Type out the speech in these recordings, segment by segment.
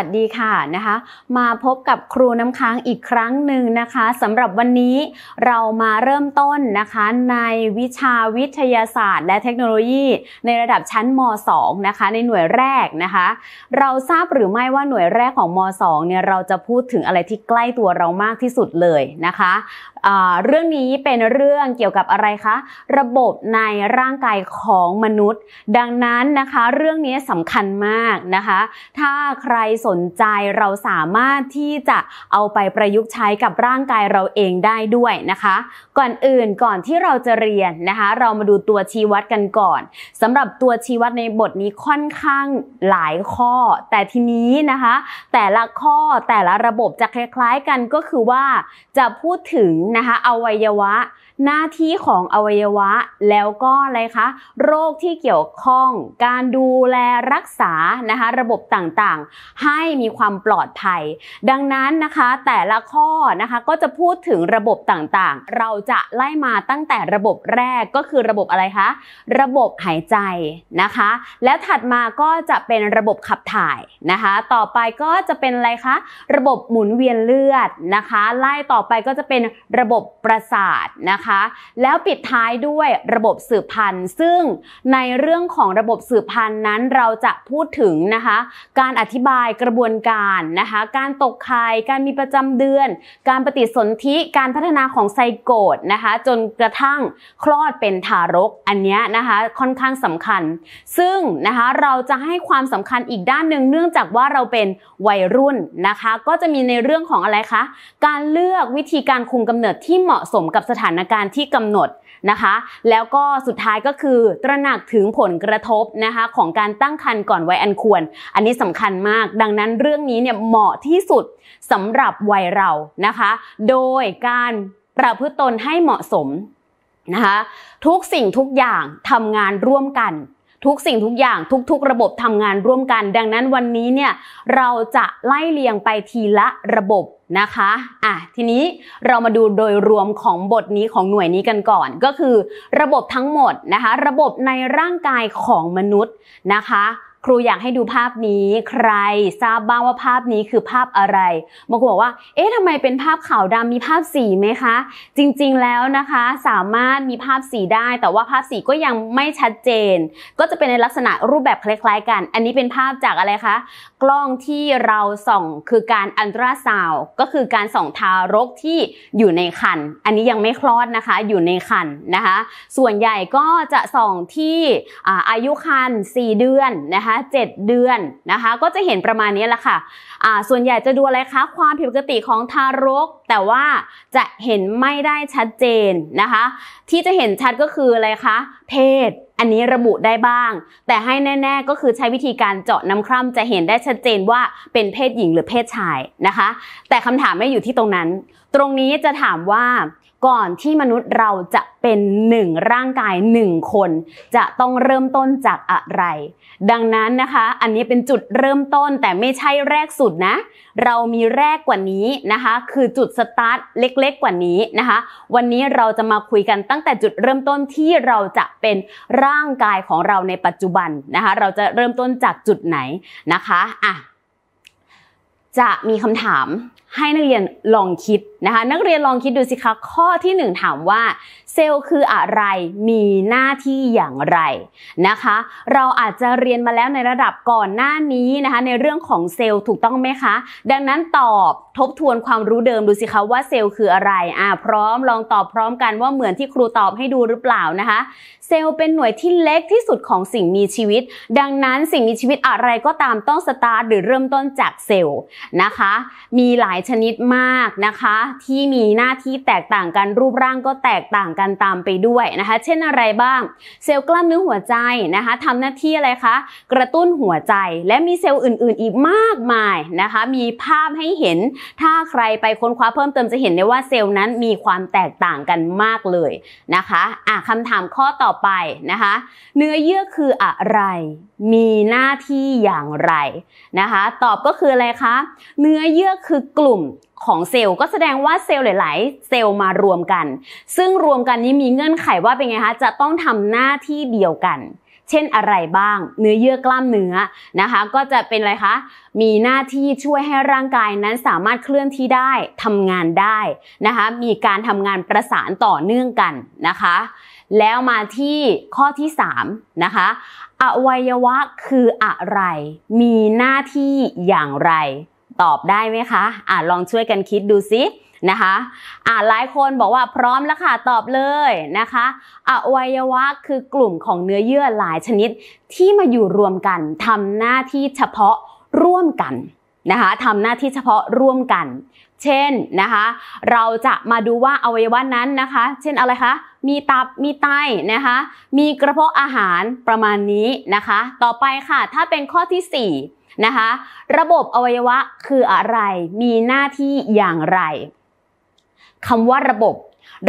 วัสดีค่ะนะคะมาพบกับครูน้ำค้างอีกครั้งหนึ่งนะคะสำหรับวันนี้เรามาเริ่มต้นนะคะในวิชาวิทยาศาสตร์ และเทคโนโลยี ในระดับชั้นม .2 นะคะในหน่วยแรกนะคะ เราทราบหรือไม่ว่าหน่วยแรกของม .2 เนี่ยเราจะพูดถึงอะไรที่ใกล้ตัวเรามากที่สุดเลยนะคะเรื่องนี้เป็นเรื่องเกี่ยวกับอะไรคะระบบในร่างกายของมนุษย์ ดังนั้นนะคะ เรื่องนี้สำคัญมากนะคะ ถ้าใครสนใจเราสามารถที่จะเอาไปประยุกต์ใช้กับร่างกายเราเองได้ด้วยนะคะก่อนอื่นก่อนที่เราจะเรียนนะคะเรามาดูตัวชี้วัดกันก่อน สำหรับตัวชี้วัดในบทนี้ค่อนข้างหลายข้อ แต่ทีนี้นะคะแต่ละข้อแต่ละระบบจะคล้ายๆกันก็คือว่าจะพูดถึงนะคะอวัยวะ หน้าที่ของอวัยวะแล้วก็อะไรคะโรคที่เกี่ยวข้องการดูแลรักษานะคะระบบต่างๆใหให้มีความปลอดภัย ดังนั้นนะคะแต่ละข้อนะคะก็จะพูดถึงระบบต่างๆ เราจะไล่มาตั้งแต่ระบบแรกก็คือระบบอะไรคะ ระบบหายใจนะคะ แล้วถัดมาก็จะเป็นระบบขับถ่ายนะคะ ต่อไปก็จะเป็นอะไรคะ ระบบหมุนเวียนเลือดนะคะ ไล่ต่อไปก็จะเป็นระบบประสาทนะคะ แล้วปิดท้ายด้วยระบบสืบพันธุ์ซึ่งในเรื่องของระบบสืบพันธุ์นั้นเราจะพูดถึงนะคะการอธิบายกระระบวนการนะคะ การตกไข่ การมีประจำเดือน การปฏิสนธิ การพัฒนาของไซโกดนะคะจนกระทั่งคลอดเป็นทารก อันนี้นะคะค่อนข้างสำคัญ ซึ่งนะคะเราจะให้ความสำคัญอีกด้านหนึ่งเนื่องจากว่าเราเป็นวัยรุ่นนะคะก็จะมีในเรื่องของอะไรคะ การเลือกวิธีการคุมกำเนิดที่เหมาะสมกับสถานการณ์ที่กำหนดนะคะแล้วก็สุดท้ายก็คือตระหนักถึงผลกระทบนะคะของการตั้งครรภ์ก่อนวัยอันควร อันนี้สำคัญมากดังนั้นเรื่องนี้เนี่ยเหมาะที่สุดสำหรับวัยเรานะคะโดยการประพฤติตนให้เหมาะสมนะคะทุกสิ่งทุกอย่างทำงานร่วมกัน ทุกสิ่งทุกอย่างทุกๆ ระบบทำงานร่วมกัน ดังนั้นวันนี้เนี่ยเราจะไล่เลียงไปทีละระบบนะคะ อ่ะ ทีนี้เรามาดูโดยรวมของบทนี้ของหน่วยนี้กันก่อน ก็คือระบบทั้งหมดนะคะ ระบบในร่างกายของมนุษย์นะคะครูอยากให้ดูภาพนี้ใครทราบบ้างว่าภาพนี้คือภาพอะไร บางคนบอกว่า เอ๊ะทำไมเป็นภาพขาวดำมีภาพสีไหมคะ จริงๆ แล้วนะคะ สามารถมีภาพสีได้ แต่ว่าภาพสีก็ยังไม่ชัดเจน ก็จะเป็นในลักษณะรูปแบบคล้ายๆกัน อันนี้เป็นภาพจากอะไรคะ กล้องที่เราส่อง คือการอันตราซาว ก็คือการส่องทารกที่อยู่ในคันอันนี้ยังไม่คลอดนะคะ อยู่ในคันนะคะ ส่วนใหญ่ก็จะส่องที่อายุคัน4เดือนนะคะ7 เดือนนะคะก็จะเห็นประมาณนี้แหละค่ะะส่วนใหญ่จะดูอะไรคะความผิดปกติของทารก แต่ว่าจะเห็นไม่ได้ชัดเจนนะคะ ที่จะเห็นชัดก็คืออะไรคะเพศ อันนี้ระบุได้บ้าง แต่ให้แน่ ๆก็คือใช้วิธีการเจาะน้ำคร่ำจะเห็นได้ชัดเจนว่าเป็นเพศหญิงหรือเพศชายนะคะ แต่คำถามไม่อยู่ที่ตรงนั้น ตรงนี้จะถามว่าก่อนที่มนุษย์เราจะเป็นหนึ่งร่างกายหนึ่งคน จะต้องเริ่มต้นจากอะไร ดังนั้นนะคะอันนี้เป็นจุดเริ่มต้นแต่ไม่ใช่แรกสุดนะเรามีแรกกว่านี้นะคะคือจุดสตาร์ทเล็กๆกว่านี้นะคะวันนี้เราจะมาคุยกันตั้งแต่จุดเริ่มต้นที่เราจะเป็นร่างกายของเราในปัจจุบันนะคะเราจะเริ่มต้นจากจุดไหนนะคะอ่ะจะมีคำถามให้นักเรียนลองคิดนะคะ นักเรียนลองคิดดูสิคะ ข้อที่ 1 ถามว่าเซลล์คืออะไรมีหน้าที่อย่างไรนะคะ เราอาจจะเรียนมาแล้วในระดับก่อนหน้านี้นะคะ ในเรื่องของเซลล์ถูกต้องไหมคะ ดังนั้นตอบทบทวนความรู้เดิมดูสิคะว่าเซลล์คืออะไรอ่าพร้อมลองตอบพร้อมกันว่าเหมือนที่ครูตอบให้ดูหรือเปล่านะคะ เซลล์เป็นหน่วยที่เล็กที่สุดของสิ่งมีชีวิต ดังนั้นสิ่งมีชีวิตอะไรก็ตามต้องสตาร์ทหรือเริ่มต้นจากเซลล์นะคะ มีหลายายชนิดมากนะคะที่มีหน้าที่แตกต่างกันรูปร่างก็แตกต่างกันตามไปด้วย นะคะเช่นอะไรบ้างเซลล์กล้ามเนื้อหัวใจนะคะทำหน้าที่อะไรคะ กระตุ้นหัวใจและมีเซลล์อื่นๆอีกมากมายนะคะ มีภาพให้เห็นถ้าใครไปค้นคว้าเพิ่มเติมจะเห็นได้ว่าเซลล์นั้นมีความแตกต่างกันมากเลยนะคะ อ่ะคำถามข้อต่อไป นะคะเนื้อเยื่อคืออะไรมีหน้าที่อย่างไรนะคะตอบก็คืออะไรคะเนื้อเยื่อคือกลุ่มุ่มของเซลล์ก็แสดงว่าเซลล์หลายๆ เซลล์มารวมกัน ซึ่งรวมกันนี้มีเงื่อนไขว่าเป็นไงคะ จะต้องทำหน้าที่เดียวกัน เช่นอะไรบ้าง เนื้อเยื่อกล้ามเนื้อ นะคะ ก็จะเป็นอะไรคะ มีหน้าที่ช่วยให้ร่างกายนั้นสามารถเคลื่อนที่ได้ทำงานได้นะคะ มีการทำงานประสานต่อเนื่องกันนะคะ แล้วมาที่ข้อที่3นะคะ อวัยวะคืออะไร มีหน้าที่อย่างไรตอบได้ไหมคะอ่าลองช่วยกันคิดดูซินะคะอ่าหลายคนบอกว่าพร้อมแล้วค่ะตอบเลยนะคะ อวัยวะคือกลุ่มของเนื้อเยื่อหลายชนิดที่มาอยู่รวมกันทำหน้าที่เฉพาะร่วมกันนะคะทำหน้าที่เฉพาะร่วมกัน เช่นนะคะ เราจะมาดูว่าอวัยวะนั้นนะคะ เช่นอะไรคะ มีตับ มีไตนะคะ มีกระเพาะอาหารประมาณนี้นะคะ ต่อไปค่ะ ถ้าเป็นข้อที่4นะคะ ระบบอวัยวะคืออะไร มีหน้าที่อย่างไร คำว่าระบบ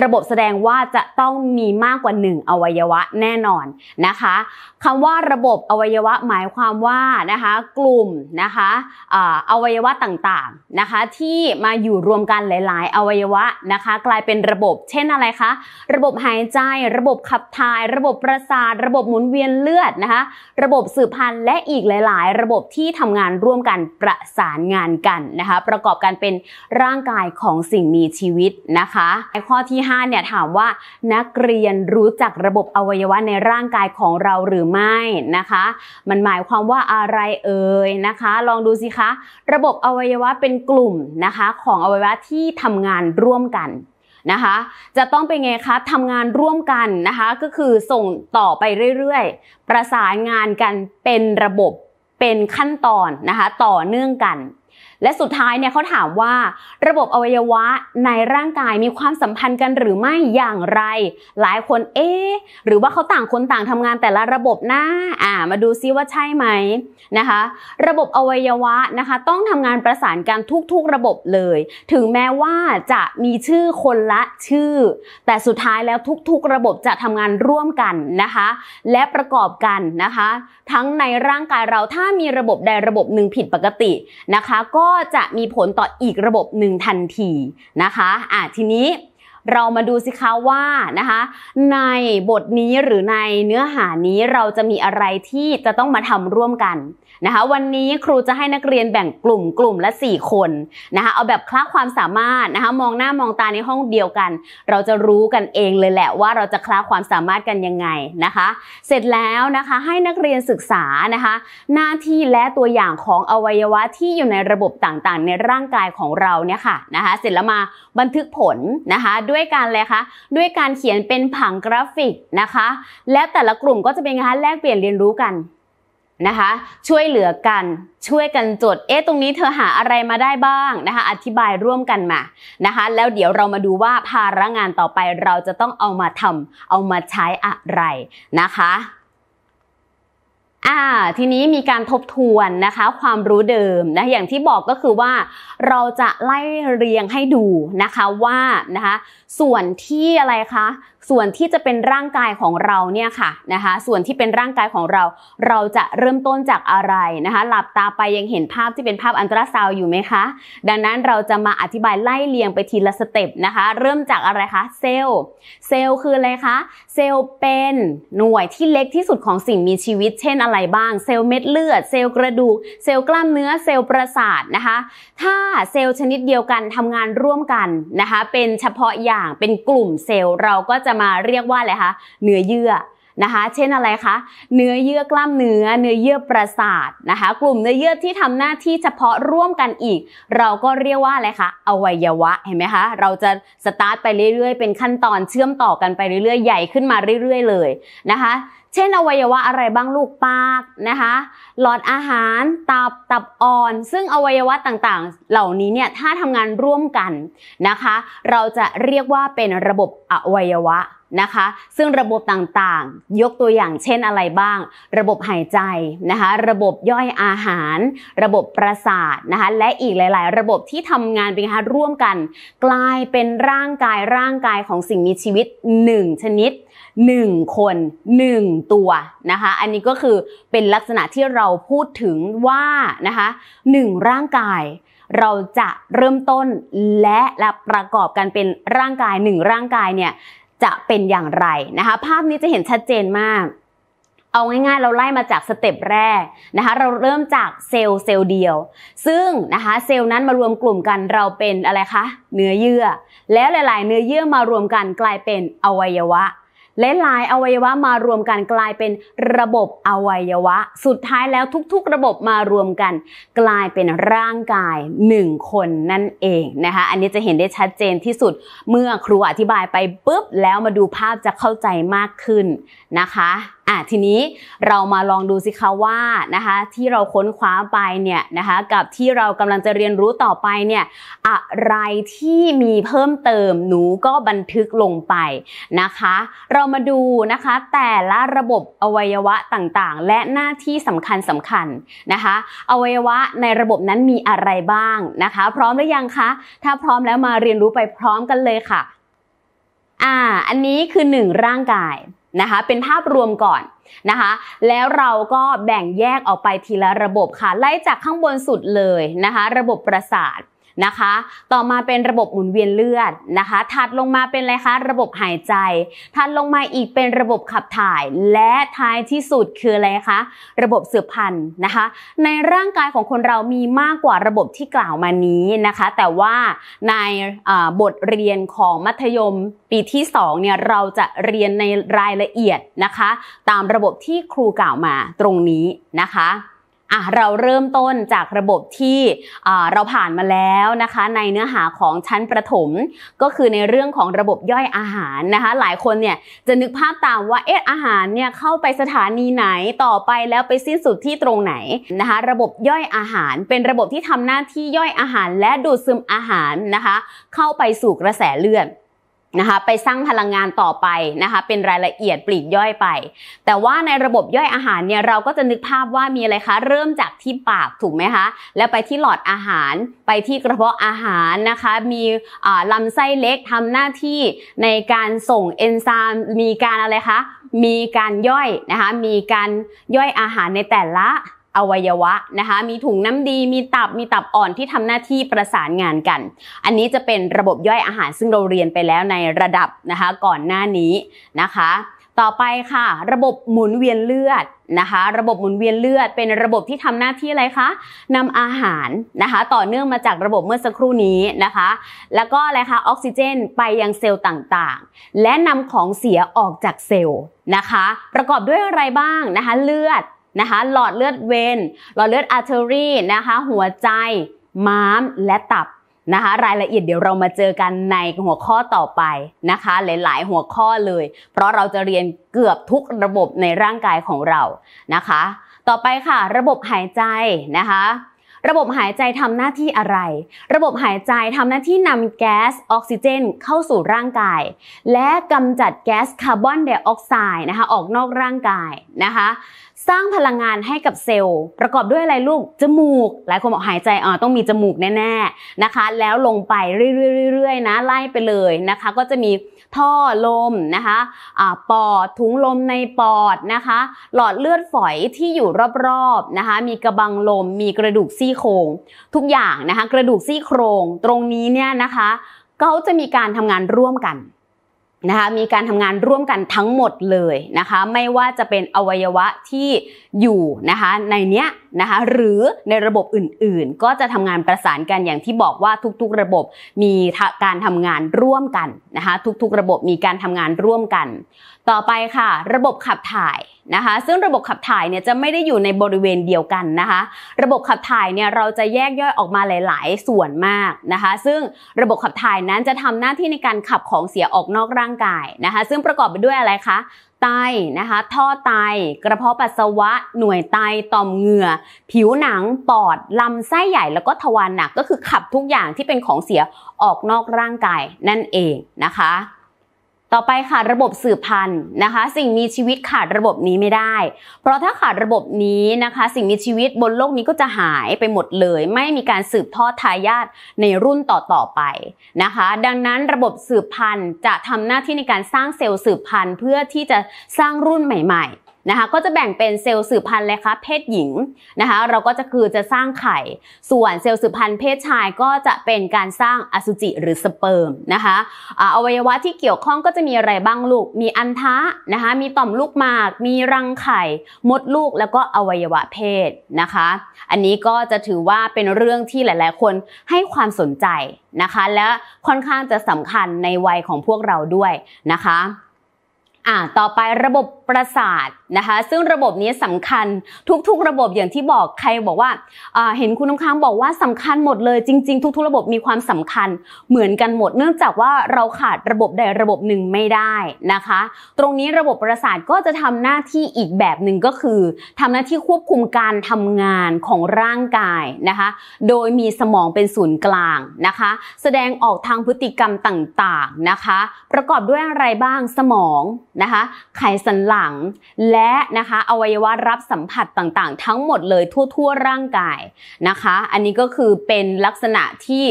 ระบบแสดงว่าจะต้องมีมากกว่า1อวัยวะแน่นอนนะคะคำว่าระบบอวัยวะหมายความว่านะคะกลุ่มนะคะอวัยวะต่างๆนะคะที่มาอยู่รวมกันหลายๆ อวัยวะนะคะ กลายเป็นระบบเช่นอะไรคะระบบหายใจ ระบบขับถ่าย ระบบประสาท ระบบหมุนเวียนเลือดนะคะระบบสืบพันธุ์และอีกหลาย ๆ ระบบที่ทำงานร่วมกันประสานงานกันนะคะประกอบกันเป็นร่างกายของสิ่งมีชีวิตนะคะข้อที่ที่5เนี่ยถามว่านักเรียนรู้จักระบบอวัยวะในร่างกายของเราหรือไม่นะคะมันหมายความว่าอะไรเอ่ยนะคะ ลองดูสิคะ ระบบอวัยวะเป็นกลุ่มนะคะของอวัยวะที่ทำงานร่วมกันนะคะจะต้องเป็นไงคะทำงานร่วมกันนะคะก็คือส่งต่อไปเรื่อยๆประสานงานกันเป็นระบบเป็นขั้นตอนนะคะต่อเนื่องกันและสุดท้ายเนี่ยเขาถามว่าระบบอวัยวะในร่างกายมีความสัมพันธ์กันหรือไม่อย่างไร หลายคนเอ๊หรือว่าเขาต่างคนต่างทำงานแต่ละระบบนะอ่า มาดูซิว่าใช่ไหมนะคะระบบอวัยวะนะคะต้องทำงานประสานกันทุกๆระบบเลย ถึงแม้ว่าจะมีชื่อคนละ ชื่อ แต่สุดท้ายแล้วทุก ๆ ระบบจะทำงานร่วมกันนะคะ และประกอบกันนะคะ ทั้งในร่างกายเราถ้ามีระบบใดระบบหนึ่งผิดปกตินะคะก็ก็จะมีผลต่ออีกระบบหนึ่งทันทีนะคะอ่ะทีนี้เรามาดูสิคะว่านะคะ ในบทนี้หรือในเนื้อหานี้เราจะมีอะไรที่จะต้องมาทำร่วมกันนะคะวันนี้ครูจะให้นักเรียนแบ่งกลุ่มกลุ่มละ 4 คนนะคะเอาแบบคลาความสามารถนะคะมองหน้ามองตาในห้องเดียวกัน เราจะรู้กันเองเลยแหละว่าเราจะคลาความสามารถกันยังไงนะคะเสร็จแล้วนะคะให้นักเรียนศึกษานะคะ หน้าที่และตัวอย่างของอวัยวะที่อยู่ในระบบต่างๆ ในร่างกายของเราเนี่ยค่ะนะคะเสร็จแล้วมาบันทึกผลนะคะด้วยการอะไรคะด้วยการเขียนเป็นผังกราฟิกนะคะและแต่ละกลุ่มก็จะเป็นงานแลกเปลี่ยนเรียนรู้กันนะคะช่วยเหลือกันช่วยกันจดเอ๊ะตรงนี้เธอหาอะไรมาได้บ้างนะคะอธิบายร่วมกันมานะคะแล้วเดี๋ยวเรามาดูว่าภาระงานต่อไปเราจะต้องเอามาทำเอามาใช้อะไรนะคะอ่าทีนี้มีการทบทวนนะคะความรู้เดิมนะอย่างที่บอกก็คือว่าเราจะไล่เรียงให้ดูนะคะว่านะคะส่วนที่อะไรคะส่วนที่จะเป็นร่างกายของเราเนี่ยค่ะนะคะส่วนที่เป็นร่างกายของเราเราจะเริ่มต้นจากอะไรนะคะหลับตาไปยังเห็นภาพที่เป็นภาพอันตราซาวอยู่ไหมคะ ดังนั้นเราจะมาอธิบายไล่เรียงไปทีละสเต็ปนะคะ เริ่มจากอะไรคะเซลล์เซลล์คืออะไรคะเซลล์เป็นหน่วยที่เล็กที่สุดของสิ่งมีชีวิตเช่นอะไรบ้างเซลล์เม็ดเลือดเซลล์กระดูกเซลล์กล้ามเนื้อเซลล์ประสาทนะคะ ถ้าเซลล์ชนิดเดียวกันทำงานร่วมกันนะคะเป็นเฉพาะอย่างเป็นกลุ่มเซลล์เราก็จะะมาเรียกว่าอะไรคะเนื้อเยื่อนะคะเช่นอะไรคะเนื้อเยื่อกล้ามเนื้อเนื้อเยื่อประสาทนะคะกลุ่มเนื้อเยื่อที่ทำหน้าที่เฉพาะร่วมกันอีก เราก็เรียกว่าอะไรคะอวัยวะเห็นไหมคะเราจะสตาร์ทไปเรื่อยๆเป็นขั้นตอนเชื่อมต่อกันไปเรื่อย ๆใหญ่ขึ้นมาเรื่อยๆเลยนะคะเช่นอวัยวะอะไรบ้างลูกปากนะคะหลอดอาหารตับตับอ่อน ซึ่งอวัยวะต่างๆ เหล่านี้เนี่ยถ้าทำงานร่วมกันนะคะเราจะเรียกว่าเป็นระบบอวัยวะนะคะซึ่งระบบต่างๆ ยกตัวอย่างเช่นอะไรบ้าง ระบบหายใจนะคะระบบย่อยอาหาร ระบบประสาทนะคะและอีกหลายๆ ระบบที่ทำงานเป็นคะร่วมกัน กลายเป็นร่างกายร่างกายของสิ่งมีชีวิตหนึ่งชนิด1คน1ตัวนะคะ อันนี้ก็คือเป็นลักษณะที่เราพูดถึงว่านะคะหนึ่งร่างกายเราจะเริ่มต้นและและประกอบกันเป็นร่างกายหนึ่งร่างกายเนี่ยจะเป็นอย่างไรนะคะภาพนี้จะเห็นชัดเจนมากเอาง่ายๆ เราไล่มาจากสเต็ปแรกนะคะเราเริ่มจากเซลล์เซลล์เดียว ซึ่งนะคะเซลล์นั้นมารวมกลุ่มกันเราเป็นอะไรคะเนื้อเยื่อ แล้วหลายๆ เนื้อเยื่อมารวมกันกลายเป็นอวัยวะหลายๆอวัยวะมารวมกันกลายเป็นระบบอวัยวะ สุดท้ายแล้วทุกๆระบบมารวมกันกลายเป็นร่างกาย 1 คนนั่นเองนะคะ อันนี้จะเห็นได้ชัดเจนที่สุดเมื่อครูอธิบายไปปุ๊บแล้วมาดูภาพจะเข้าใจมากขึ้นนะคะ่ะทีนี้เรามาลองดูสิคะว่านะคะที่เราค้นคว้าไปเนี่ยนะคะ กับที่เรากำลังจะเรียนรู้ต่อไปเนี่ยอะไรที่มีเพิ่มเติมหนูก็บันทึกลงไปนะคะ เรามาดูนะคะแต่ละระบบอวัยวะต่างๆ และหน้าที่สำคัญสำคัญนะคะอวัยวะในระบบนั้นมีอะไรบ้างนะคะ พร้อมหรือยังคะถ้าพร้อมแล้วมาเรียนรู้ไปพร้อมกันเลยค่ะอ่าอันนี้คือหนึ่งร่างกายนะคะเป็นภาพรวมก่อนนะคะแล้วเราก็แบ่งแยกออกไปทีละระบบค่ะไล่จากข้างบนสุดเลยนะคะระบบประสาทนะคะ ต่อมาเป็นระบบหมุนเวียนเลือดนะคะ ถัดลงมาเป็นอะไรคะ ระบบหายใจ ถัดลงมาอีกเป็นระบบขับถ่าย และท้ายที่สุดคืออะไรคะ ระบบสืบพันธุ์นะคะ ในร่างกายของคนเรามีมากกว่าระบบที่กล่าวมานี้นะคะ แต่ว่าในบทเรียนของมัธยมปีที่2เนี่ยเราจะเรียนในรายละเอียดนะคะ ตามระบบที่ครูกล่าวมาตรงนี้นะคะอ่ะเราเริ่มต้นจากระบบที่เราผ่านมาแล้วนะคะในเนื้อหาของชั้นประถมก็คือในเรื่องของระบบย่อยอาหารนะคะหลายคนเนี่ยจะนึกภาพตามว่าเอ๊ะอาหารเนี่ยเข้าไปสถานีไหนต่อไปแล้วไปสิ้นสุดที่ตรงไหนนะคะระบบย่อยอาหารเป็นระบบที่ทำหน้าที่ย่อยอาหารและดูดซึมอาหารนะคะเข้าไปสู่กระแสเลือดนะคะไปสร้างพลังงานต่อไปนะคะเป็นรายละเอียดปลีกย่อยไป แต่ว่าในระบบย่อยอาหารเนี่ยเราก็จะนึกภาพว่ามีอะไรคะเริ่มจากที่ปากถูกไหมคะแล้วไปที่หลอดอาหารไปที่กระเพาะอาหารนะคะมีลำไส้เล็กทำหน้าที่ในการส่งเอนไซม์มีการอะไรคะมีการย่อยนะคะมีการย่อยอาหารในแต่ละอวัยวะนะคะมีถุงน้ำดีมีตับมีตับอ่อนที่ทำหน้าที่ประสานงานกัน อันนี้จะเป็นระบบย่อยอาหารซึ่งเราเรียนไปแล้วในระดับนะคะก่อนหน้านี้นะคะ ต่อไปค่ะระบบหมุนเวียนเลือดนะคะ ระบบหมุนเวียนเลือดเป็นระบบที่ทำหน้าที่อะไรคะนำอาหารนะคะต่อเนื่องมาจากระบบเมื่อสักครู่นี้นะคะ แล้วก็อะไรคะออกซิเจน ไปยังเซลล์ต่างๆ และนำของเสียออกจากเซลล์นะคะ ประกอบด้วยอะไรบ้างนะคะเลือดนะคะ หลอดเลือดเวนหลอดเลือดอาร์เทอรี่นะคะหัวใจ ม้ามและตับนะคะรายละเอียดเดี๋ยวเรามาเจอกันในหัวข้อต่อไปนะคะหลายๆ หัวข้อเลย เพราะเราจะเรียนเกือบทุกระบบในร่างกายของเรานะคะ ต่อไปค่ะ ระบบหายใจนะคะ ระบบหายใจทำหน้าที่อะไร ระบบหายใจทำหน้าที่นำแก๊สออกซิเจน เข้าสู่ร่างกาย และกำจัดแก๊สคาร์บอนไดออกไซด์นะคะออกนอกร่างกายนะคะสร้างพลังงานให้กับเซลล์ประกอบด้วยอะไรลูก จมูกหลายคนบอกหายใจอ๋อต้องมีจมูกแน่ ๆนะคะ แล้วลงไปเรื่อยๆๆนะไล่ไปเลยนะคะ ก็จะมีท่อลมนะคะอะปอด ถุงลมในปอดนะคะ หลอดเลือดฝอยที่อยู่รอบๆนะคะมีกระบังลมมีกระดูกซี่โครง ทุกอย่างนะคะ กระดูกซี่โครงตรงนี้เนี่ยนะคะเขาจะมีการทำงานร่วมกันนะคะมีการทำงานร่วมกันทั้งหมดเลยนะคะไม่ว่าจะเป็นอวัยวะที่อยู่นะคะในเนี้ยนะคะหรือในระบบอื่นๆ ก็จะทำงานประสานกันอย่างที่บอกว่าทุกๆระบบมีการทำงานร่วมกันนะคะทุกๆ ระบบมีการทำงานร่วมกัน ต่อไปค่ะ ระบบขับถ่ายนะคะซึ่งระบบขับถ่ายเนี่ยจะไม่ได้อยู่ในบริเวณเดียวกันนะคะ ระบบขับถ่ายเนี่ยเราจะแยกย่อยออกมาหลายๆ ส่วนมากนะคะ ซึ่งระบบขับถ่ายนั้นจะทำหน้าที่ในการขับของเสียออกนอกร่างกายนะคะ ซึ่งประกอบไปด้วยอะไรคะ ไตนะคะ ท่อไต กระเพาะปัสสาวะ หน่วยไตต่อมเหงื่อผิวหนัง ปอด ลำไส้ใหญ่ แล้วก็ทวารหนัก ก็คือขับทุกอย่างที่เป็นของเสียออกนอกร่างกายนั่นเองนะคะต่อไปค่ะระบบสืบพันธุ์นะคะ สิ่งมีชีวิตขาดระบบนี้ไม่ได้ เพราะถ้าขาดระบบนี้นะคะ สิ่งมีชีวิตบนโลกนี้ก็จะหายไปหมดเลย ไม่มีการสืบทอดทายาทในรุ่นต่อต่อไปนะคะ ดังนั้นระบบสืบพันธุ์จะทำหน้าที่ในการสร้างเซลล์สืบพันธุ์ เพื่อที่จะสร้างรุ่นใหม่ ๆนะคะก็จะแบ่งเป็นเซลล์สืบพันธุ์เลยคะเพศหญิงนะคะเราก็จะคือจะสร้างไข่ส่วนเซลล์สืบพันธุ์เพศชายก็จะเป็นการสร้างอสุจิหรือสเปิร์มนะคะอวัยวะที่เกี่ยวข้องก็จะมีอะไรบ้างลูกมีอันทะนะคะมีต่อมลูกหมาก มีรังไข่ มดลูก แล้วก็อวัยวะเพศนะคะ อันนี้ก็จะถือว่าเป็นเรื่องที่หลายๆคนให้ความสนใจนะคะ และค่อนข้างจะสำคัญในวัยของพวกเราด้วยนะคะอ่าต่อไประบบประสาทนะคะซึ่งระบบนี้สำคัญทุกๆระบบอย่างที่บอกใครบอกว่าเห็นคุณน้ำค้างบอกว่าสำคัญหมดเลย จริงๆ ทุกๆระบบมีความสำคัญเหมือนกันหมด เนื่องจากว่าเราขาดระบบใดระบบหนึ่งไม่ได้นะคะ ตรงนี้ระบบประสาทก็จะทำหน้าที่อีกแบบหนึ่งก็คือ ทำหน้าที่ควบคุมการทำงานของร่างกายนะคะโดยมีสมองเป็นศูนย์กลางนะคะแสดงออกทางพฤติกรรมต่างๆนะคะประกอบด้วยอะไรบ้างสมองนะคะไขสันหลังังและนะคะอวัยวะรับสัมผัสต่างๆ ทั้งหมดเลยทั่วๆ ร่างกายนะคะ อันนี้ก็คือเป็นลักษณะที่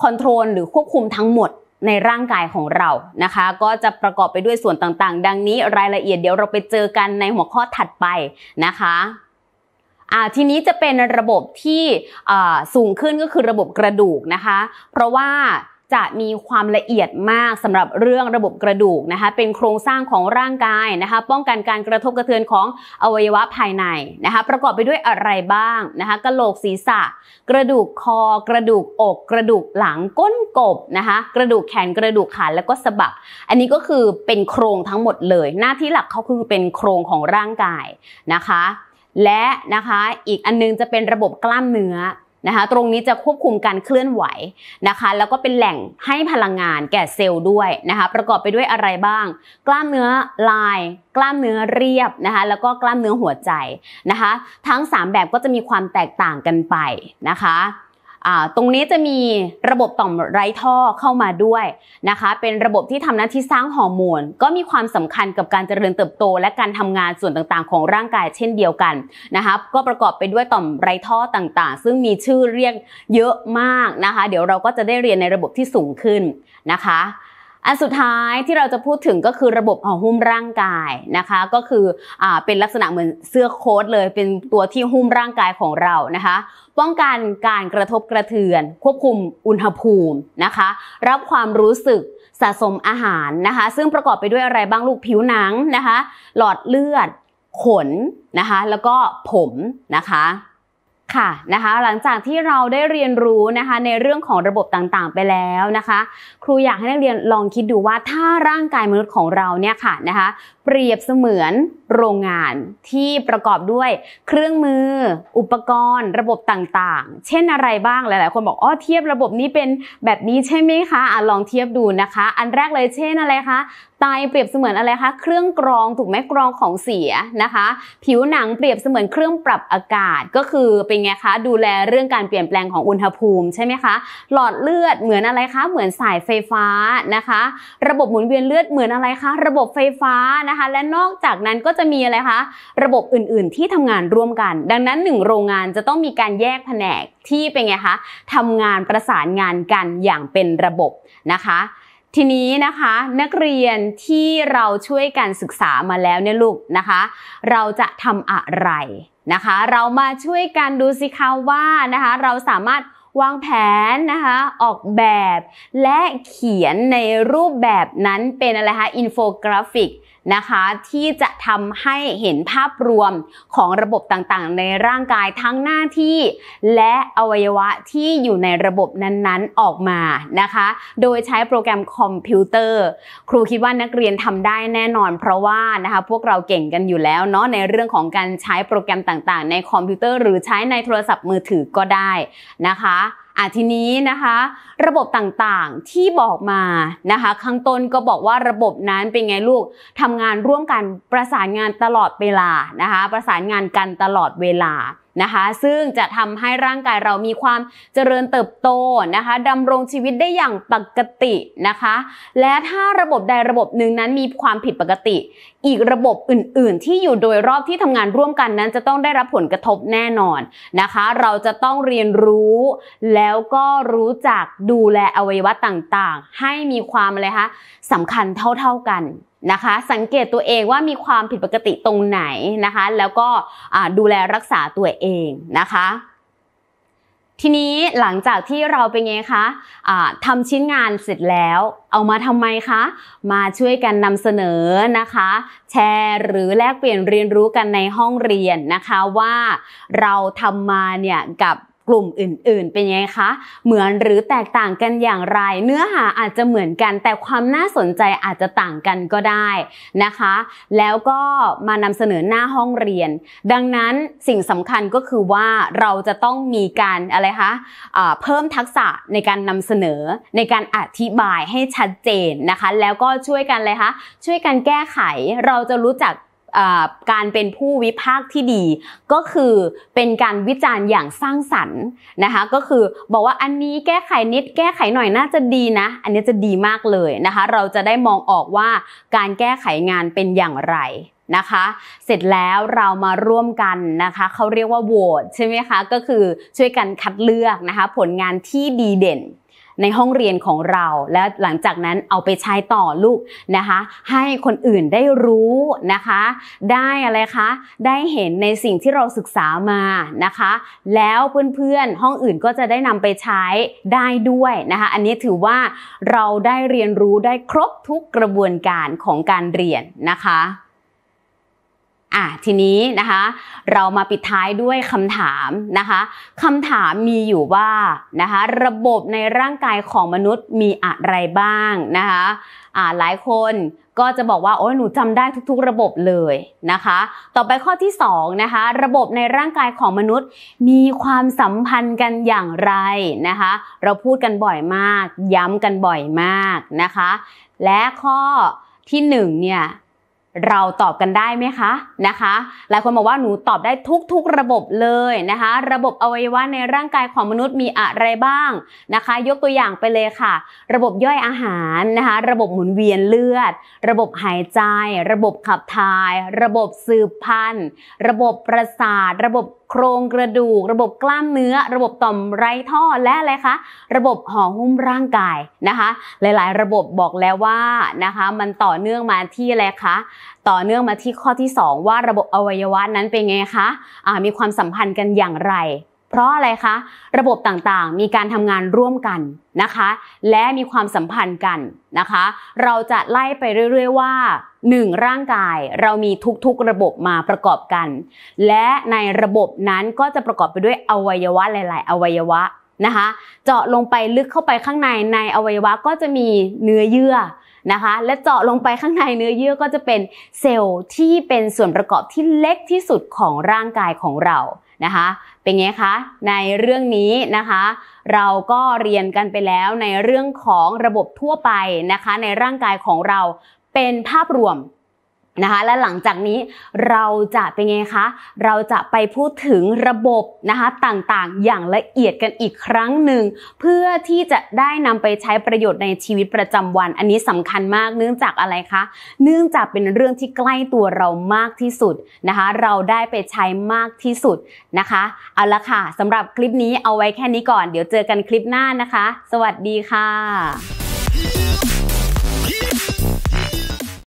คอนโทรลหรือ ควบคุมทั้งหมดในร่างกายของเรานะคะก็จะประกอบไปด้วยส่วนต่างๆ ดังนี้รายละเอียดเดี๋ยวเราไปเจอกันในหัวข้อถัดไปนะคะอ่าทีนี้จะเป็นระบบที่สูงขึ้นก็คือระบบกระดูกนะคะ เพราะว่าจะมีความละเอียดมากสำหรับเรื่องระบบกระดูกนะคะเป็นโครงสร้างของร่างกายนะคะ ป้องกันการกระทบกระเทือนของอวัยวะภายในนะคะ ประกอบไปด้วยอะไรบ้างนะคะกระโหลกศีรษะ กระดูกคอกระดูกอก กระดูกหลังก้นกบนะคะกระดูกแขนกระดูกขาแล้วก็สะบักอันนี้ก็คือเป็นโครงทั้งหมดเลย หน้าที่หลักเขาคือเป็นโครงของร่างกายนะคะ และนะคะอีกอันนึงจะเป็นระบบกล้ามเนื้อนะคะตรงนี้จะควบคุมการเคลื่อนไหวนะคะ แล้วก็เป็นแหล่งให้พลังงานแก่เซลล์ด้วยนะคะ ประกอบไปด้วยอะไรบ้าง กล้ามเนื้อลาย กล้ามเนื้อเรียบนะคะแล้วก็กล้ามเนื้อหัวใจนะคะ ทั้ง 3 แบบก็จะมีความแตกต่างกันไปนะคะตรงนี้จะมีระบบต่อมไร้ท่อเข้ามาด้วยนะคะ เป็นระบบที่ทำหน้าที่สร้างฮอร์โมน ก็มีความสำคัญกับการเจริญเติบโต และการทำงานส่วนต่างๆ ของร่างกายเช่นเดียวกันนะคะ ก็ประกอบไปด้วยต่อมไร้ท่อต่างๆ ซึ่งมีชื่อเรียกเยอะมากนะคะ เดี๋ยวเราก็จะได้เรียนในระบบที่สูงขึ้นนะคะอันสุดท้ายที่เราจะพูดถึงก็คือระบบห่อหุ้มร่างกายนะคะ ก็คืออเป็นลักษณะเหมือนเสื้อโค้ทเลย เป็นตัวที่หุ้มร่างกายของเรานะคะ ป้องกันการกระทบกระเทือนควบคุมอุณหภูมินะคะ รับความรู้สึกสะสมอาหารนะคะ ซึ่งประกอบไปด้วยอะไรบ้างลูกผิวหนังนะคะ หลอดเลือดขนนะคะแล้วก็ผมนะคะค่ะนะคะหลังจากที่เราได้เรียนรู้นะคะในเรื่องของระบบต่างๆ ไปแล้วนะคะ ครูอยากให้นักเรียนลองคิดดูว่าถ้าร่างกายมนุษย์ของเราเนี่ยค่ะนะคะเปรียบเสมือนโรงงานที่ประกอบด้วยเครื่องมือ อุปกรณ์ ระบบต่างๆ เช่นอะไรบ้างหลายๆคนบอกอ๋อเทียบระบบนี้เป็นแบบนี้ใช่ไหมคะอ่ะลองเทียบดูนะคะ อันแรกเลยเช่นอะไรคะไตเปรียบเสมือนอะไรคะเครื่องกรองถูกไหมกรองของเสียนะคะ ผิวหนังเปรียบเสมือนเครื่องปรับอากาศก็คือเป็นไงคะดูแลเรื่องการเปลี่ยนแปลงของอุณหภูมิใช่ไหมคะ หลอดเลือดเหมือนอะไรคะ เหมือนสายไฟฟ้านะคะ ระบบหมุนเวียนเลือดเหมือนอะไรคะ ระบบไฟฟ้านะคะ และนอกจากนั้นก็จะมีอะไรคะ ระบบอื่นๆที่ทำงานร่วมกัน ดังนั้นหนึ่งโรงงานจะต้องมีการแยกแผนกที่เป็นไงคะทำงานประสานงานกันอย่างเป็นระบบนะคะ ทีนี้นะคะนักเรียนที่เราช่วยกันศึกษามาแล้วเนี่ยลูกนะคะ เราจะทำอะไรนะคะเรามาช่วยกันดูสิคะว่านะคะเราสามารถวางแผนนะคะออกแบบและเขียนในรูปแบบนั้นเป็นอะไรคะอินโฟกราฟิกนะคะที่จะทำให้เห็นภาพรวมของระบบต่างๆ ในร่างกายทั้งหน้าที่ และอวัยวะที่อยู่ในระบบนั้นๆออกมานะคะ โดยใช้โปรแกรมคอมพิวเตอร์ ครูคิดว่านักเรียนทำได้แน่นอนเพราะว่านะคะพวกเราเก่งกันอยู่แล้ว เนาะในเรื่องของการใช้โปรแกรมต่าง ๆ ในคอมพิวเตอร์ หรือใช้ในโทรศัพท์มือถือก็ได้นะคะอ่ะทีนี้นะคะ ระบบต่างๆที่บอกมานะคะข้างต้นก็บอกว่าระบบนั้นเป็นไงลูกทำงานร่วมกันประสานงานตลอดเวลานะคะ ประสานงานกันตลอดเวลานะคะซึ่งจะทำให้ร่างกายเรามีความเจริญเติบโตนะคะดำรงชีวิตได้อย่างปกตินะคะ และถ้าระบบใดระบบหนึ่งนั้นมีความผิดปกติ อีกระบบอื่น ๆ ที่อยู่โดยรอบที่ทำงานร่วมกันนั้นจะต้องได้รับผลกระทบแน่นอนนะคะ เราจะต้องเรียนรู้แล้วก็รู้จักดูแลอวัยวะต่างๆ ให้มีความอะไรคะสำคัญเท่าๆ กันนะคะสังเกตตัวเองว่ามีความผิดปกติตรงไหนนะคะแล้วก็ดูแลรักษาตัวเองนะคะ ทีนี้หลังจากที่เราเป็นไงคะะทำชิ้นงานเสร็จแล้วเอามาทำไมคะ มาช่วยกันนำเสนอนะคะ แชร์หรือแลกเปลี่ยนเรียนรู้กันในห้องเรียนนะคะว่าเราทำมาเนี่ยกับกลุ่มอื่นๆเป็นไงคะ เหมือนหรือแตกต่างกันอย่างไร เนื้อหาอาจจะเหมือนกันแต่ความน่าสนใจอาจจะต่างกันก็ได้นะคะ แล้วก็มานำเสนอหน้าห้องเรียน ดังนั้นสิ่งสำคัญก็คือว่าเราจะต้องมีการอะไรคะะเพิ่มทักษะในการนำเสนอในการอธิบายให้ชัดเจนนะคะ แล้วก็ช่วยกันเลยคะ ช่วยกันแก้ไข เราจะรู้จักการเป็นผู้วิพากษ์ที่ดีก็คือเป็นการวิจารณ์อย่างสร้างสรรค์นะคะก็คือบอกว่าอันนี้แก้ไขนิดแก้ไขหน่อยน่าจะดีนะ อันนี้จะดีมากเลยนะคะเราจะได้มองออกว่าการแก้ไขงานเป็นอย่างไรนะคะเสร็จแล้วเรามาร่วมกันนะคะเขาเรียกว่าโหวตใช่ไหมคะก็คือช่วยกันคัดเลือกนะคะผลงานที่ดีเด่นในห้องเรียนของเราและหลังจากนั้นเอาไปใช้ต่อลูกนะคะ ให้คนอื่นได้รู้นะคะ ได้อะไรคะได้เห็นในสิ่งที่เราศึกษามานะคะ แล้วเพื่อนๆห้องอื่นก็จะได้นำไปใช้ได้ด้วยนะคะ อันนี้ถือว่าเราได้เรียนรู้ได้ครบทุกกระบวนการของการเรียนนะคะอ่ะทีนี้นะคะเรามาปิดท้ายด้วยคำถามนะคะคำถามมีอยู่ว่านะคะระบบในร่างกายของมนุษย์มีอะไรบ้างนะคะอ่าหลายคนก็จะบอกว่าโอ้ยหนูจำได้ทุก ๆ ระบบเลยนะคะ ต่อไปข้อที่2นะคะระบบในร่างกายของมนุษย์มีความสัมพันธ์กันอย่างไรนะคะเราพูดกันบ่อยมาก ย้ำกันบ่อยมากนะคะ และข้อที่1เนี่ยเราตอบกันได้ไหมคะนะคะหลายคนบอกว่าหนูตอบได้ทุกๆระบบเลยนะคะ ระบบอวัยวะในร่างกายของมนุษย์มีอะไรบ้างนะคะ ยกตัวอย่างไปเลยค่ะ ระบบย่อยอาหารนะคะ ระบบหมุนเวียนเลือด ระบบหายใจ ระบบขับถ่าย ระบบสืบพันธุ์ ระบบประสาท ระบบโครงกระดูก ระบบกล้ามเนื้อ ระบบต่อมไร้ท่อและอะไรคะระบบห่อหุ้มร่างกายนะคะ หลายๆ ระบบบอกแล้วว่านะคะ มันต่อเนื่องมาที่อะไรคะต่อเนื่องมาที่ข้อที่ 2 ว่าระบบอวัยวะนั้นเป็นไงคะะมีความสัมพันธ์กันอย่างไรเพราะอะไรคะระบบต่างๆมีการทำงานร่วมกันนะคะ และมีความสัมพันธ์กันนะคะ เราจะไล่ไปเรื่อยๆว่า 1. ร่างกายเรามีทุกๆระบบมาประกอบกัน และในระบบนั้นก็จะประกอบไปด้วยอวัยวะหลาย ๆ อวัยวะนะคะ เจาะลงไปลึกเข้าไปข้างในในอวัยวะก็จะมีเนื้อเยื่อนะคะ และเจาะลงไปข้างในเนื้อเยื่อก็จะเป็นเซลล์ที่เป็นส่วนประกอบที่เล็กที่สุดของร่างกายของเรานะคะเป็นไงคะในเรื่องนี้นะคะเราก็เรียนกันไปแล้วในเรื่องของระบบทั่วไปนะคะในร่างกายของเราเป็นภาพรวมนะคะและหลังจากนี้เราจะเป็นไงคะ เราจะไปพูดถึงระบบนะคะ ต่างๆอย่างละเอียดกันอีกครั้งหนึ่งเพื่อที่จะได้นำไปใช้ประโยชน์ในชีวิตประจำวัน อันนี้สำคัญมากเนื่องจากอะไรคะเนื่องจากเป็นเรื่องที่ใกล้ตัวเรามากที่สุดนะคะ เราได้ไปใช้มากที่สุดนะคะ เอาละค่ะสำหรับคลิปนี้เอาไว้แค่นี้ก่อน เดี๋ยวเจอกันคลิปหน้านะคะ สวัสดีค่ะ